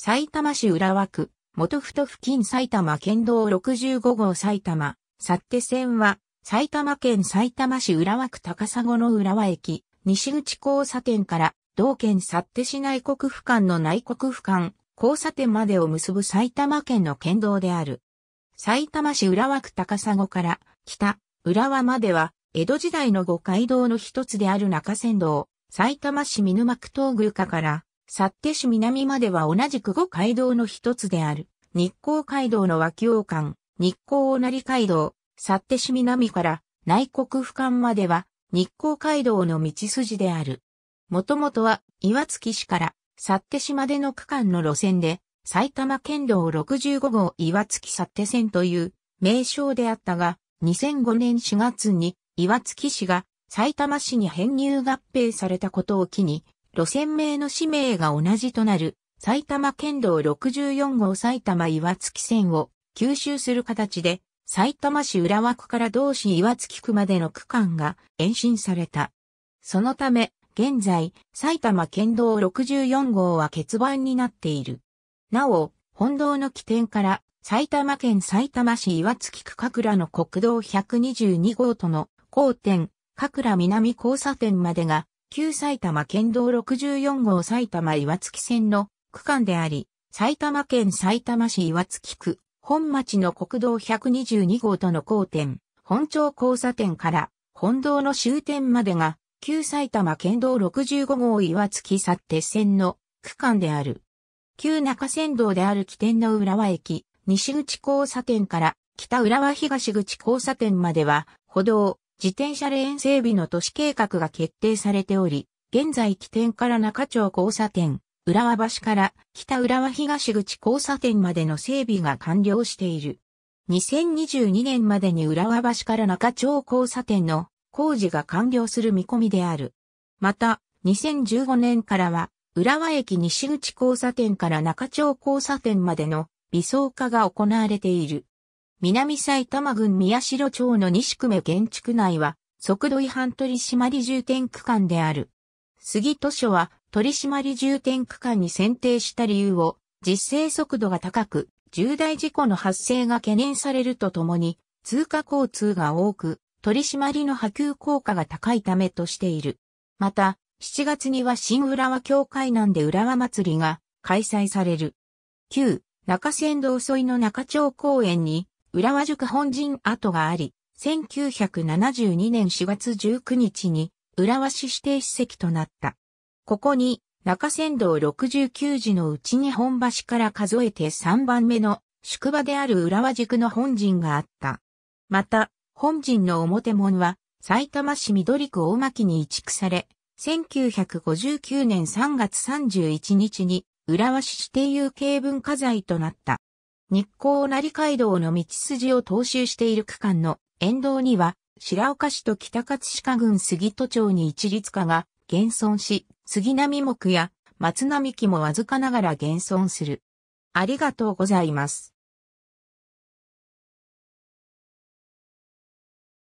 埼玉市浦和区、元太付近埼玉県道65号埼玉、幸手線は、埼玉県埼玉市浦和区高砂の浦和駅、西口交差点から、同県幸手市内国府間の内国府間、交差点までを結ぶ埼玉県の県道である。埼玉市浦和区高砂から、北、浦和までは、江戸時代の五街道の一つである中山道、埼玉市見沼区東宮下から、ッ手市南までは同じく五街道の一つである。日光街道の脇王間、日光おなり街道、ッ手市南から内国府間までは日光街道の道筋である。もともとは岩槻市からッ手市までの区間の路線で埼玉県道65号岩槻ッ手線という名称であったが、2005年4月に岩槻市が埼玉市に編入合併されたことを機に路線名の氏名が同じとなる埼玉県道64号埼玉岩槻線を吸収する形で、埼玉市浦和区から同市岩槻区までの区間が延伸された。そのため、現在、埼玉県道64号は欠番になっている。なお、本道の起点から埼玉県埼玉市岩槻区神倉の国道122号との交点、神倉南交差点までが旧埼玉県道64号埼玉岩槻線の区間であり、埼玉県埼玉市岩槻区、本町の国道122号との交点、本町交差点から本道の終点までが、旧埼玉県道65号岩槻さって線の区間である。旧中山道である起点の浦和駅、西口交差点から北浦和東口交差点までは、歩道、自転車レーン整備の都市計画が決定されており、現在起点から中町交差点、浦和橋から北浦和東口交差点までの整備が完了している。2022年までに浦和橋から中町交差点の工事が完了する見込みである。また、2015年からは、浦和駅西口交差点から中町交差点までの微層化が行われている。南埼玉郡宮代町の西久米原地区内は、速度違反取締重点区間である。杉図書は取締重点区間に選定した理由を、実勢速度が高く、重大事故の発生が懸念されるとともに、通過交通が多く、取締りの波及効果が高いためとしている。また、7月には新浦和教会南で浦和祭りが開催される。旧中仙道沿いの中町公園に浦和塾本陣跡があり、1972年4月19日に浦和市指定史跡となった。ここに中山道69時のうちに本橋から数えて3番目の宿場である浦和塾の本陣があった。また、本陣の表門は埼玉市緑区大巻に移築され、1959年3月31日に浦和市指定有形文化財となった。日光成街道の道筋を踏襲している区間の沿道には、白岡市と北勝鹿郡杉戸町に一律化が現存し、杉並木や松並木もわずかながら現存する。ありがとうございます。